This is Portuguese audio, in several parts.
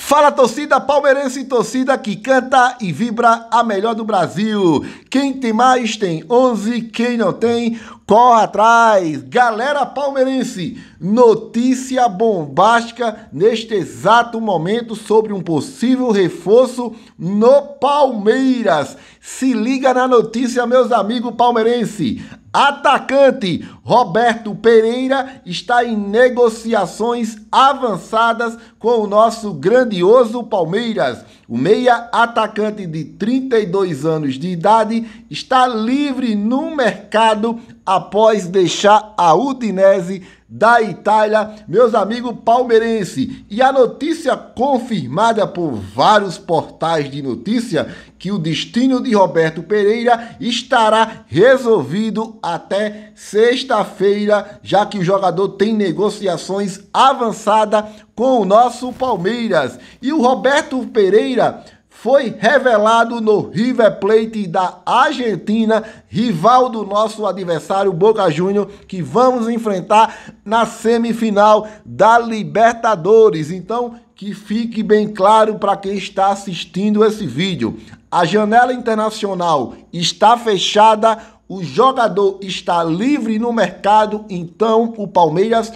Fala torcida palmeirense, torcida que canta e vibra a melhor do Brasil. Quem tem mais tem 11, quem não tem, corre atrás. Galera palmeirense, notícia bombástica neste exato momento sobre um possível reforço no Palmeiras. Se liga na notícia, meus amigos palmeirense. Atacante Roberto Pereira está em negociações avançadas com o nosso grandioso Palmeiras. O meia atacante de 32 anos de idade está livre no mercado após deixar a Udinese da Itália, meus amigos palmeirense. E a notícia confirmada por vários portais de notícia que o destino de Roberto Pereira estará resolvido até sexta-feira, já que o jogador tem negociações avançadas com o nosso Palmeiras. E o Roberto Pereira foi revelado no River Plate da Argentina, rival do nosso adversário Boca Júnior, que vamos enfrentar na semifinal da Libertadores. Então, que fique bem claro para quem está assistindo esse vídeo. A janela internacional está fechada, o jogador está livre no mercado, então o Palmeiras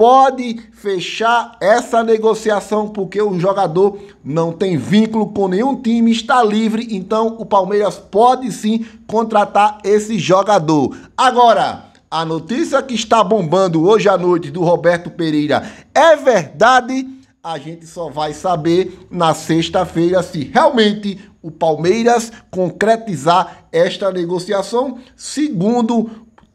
pode fechar essa negociação porque o jogador não tem vínculo com nenhum time, está livre, então o Palmeiras pode sim contratar esse jogador. Agora, a notícia que está bombando hoje à noite do Roberto Pereira é verdade? A gente só vai saber na sexta-feira se realmente o Palmeiras concretizar esta negociação, segundo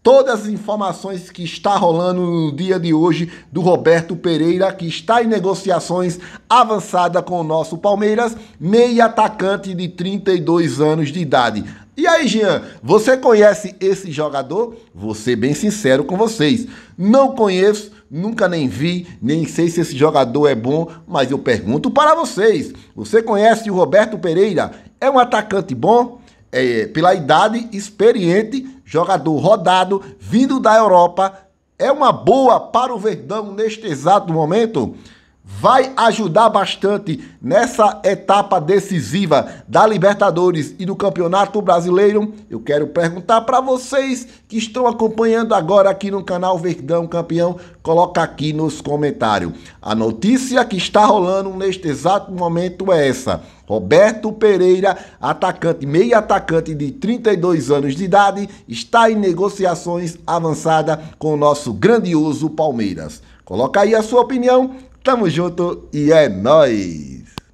todas as informações que está rolando no dia de hoje do Roberto Pereira, que está em negociações avançada com o nosso Palmeiras, meia atacante de 32 anos de idade. E aí, Jean, você conhece esse jogador? Vou ser bem sincero com vocês. Não conheço, nunca nem vi, nem sei se esse jogador é bom, mas eu pergunto para vocês. Você conhece o Roberto Pereira? É um atacante bom? é, pela idade experiente, jogador rodado, vindo da Europa, é uma boa para o Verdão neste exato momento? vai ajudar bastante nessa etapa decisiva da Libertadores e do Campeonato Brasileiro? Eu quero perguntar para vocês que estão acompanhando agora aqui no canal Verdão Campeão, coloca aqui nos comentários. A notícia que está rolando neste exato momento é essa. Roberto Pereira, atacante, meio atacante de 32 anos de idade, está em negociações avançadas com o nosso grandioso Palmeiras. Coloca aí a sua opinião, Tamo junto e é nóis!